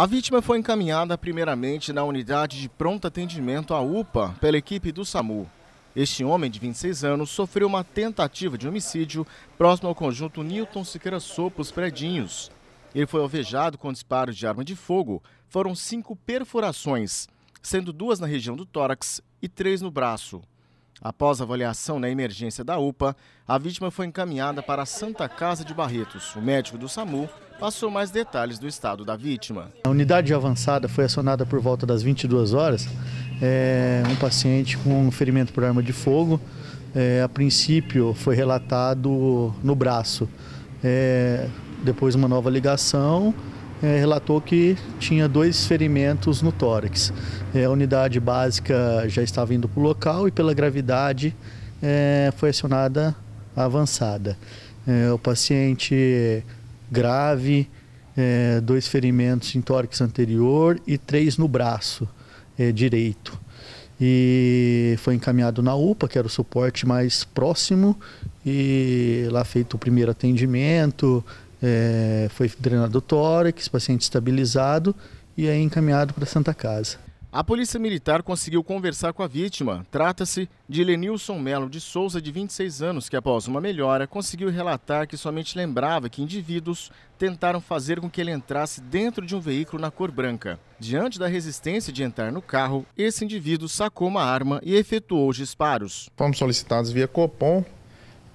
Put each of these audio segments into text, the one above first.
A vítima foi encaminhada primeiramente na unidade de pronto atendimento à UPA pela equipe do SAMU. Este homem de 26 anos sofreu uma tentativa de homicídio próximo ao conjunto Newton Siqueira Sopos Predinhos. Ele foi alvejado com disparos de arma de fogo. Foram cinco perfurações, sendo duas na região do tórax e três no braço. Após avaliação na emergência da UPA, a vítima foi encaminhada para a Santa Casa de Barretos. O médico do SAMU passou mais detalhes do estado da vítima. A unidade avançada foi acionada por volta das 22 horas. É, um paciente com ferimento por arma de fogo. É, a princípio foi relatado no braço. É, depois uma nova ligação é, relatou que tinha dois ferimentos no tórax. É, a unidade básica já estava indo para o local e pela gravidade é, foi acionada a avançada. o paciente grave, é, dois ferimentos em tórax anterior e três no braço é, direito. E foi encaminhado na UPA, que era o suporte mais próximo, e lá feito o primeiro atendimento, é, foi drenado o tórax, paciente estabilizado e aí encaminhado para Santa Casa. A polícia militar conseguiu conversar com a vítima. Trata-se de Lenilson Melo de Souza, de 26 anos, que após uma melhora conseguiu relatar que somente lembrava que indivíduos tentaram fazer com que ele entrasse dentro de um veículo na cor branca. Diante da resistência de entrar no carro, esse indivíduo sacou uma arma e efetuou os disparos. Fomos solicitados via Copom,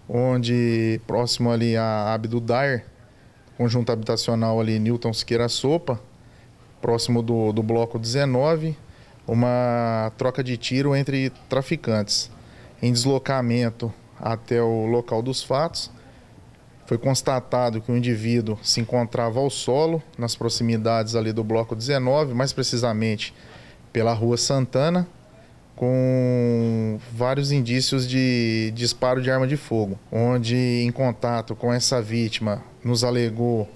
onde próximo ali a Abdudair, conjunto habitacional ali Newton Siqueira Sopa, próximo do, do bloco 19, uma troca de tiro entre traficantes. Em deslocamento até o local dos fatos, foi constatado que o indivíduo se encontrava ao solo, nas proximidades ali do bloco 19, mais precisamente pela Rua Santana, com vários indícios de disparo de arma de fogo, onde, em contato com essa vítima, nos alegou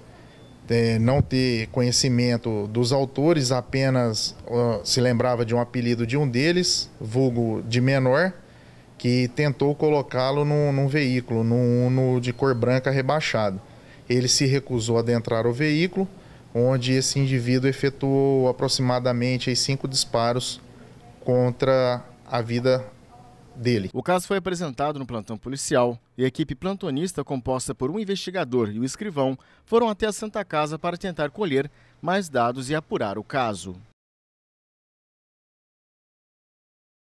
é, não ter conhecimento dos autores, apenas se lembrava de um apelido de um deles, vulgo de menor, que tentou colocá-lo num, num, veículo, num Uno de cor branca rebaixado. Ele se recusou a adentrar o veículo, onde esse indivíduo efetuou aproximadamente aí, cinco disparos contra a vida dele. O caso foi apresentado no plantão policial e a equipe plantonista, composta por um investigador e um escrivão, foram até a Santa Casa para tentar colher mais dados e apurar o caso.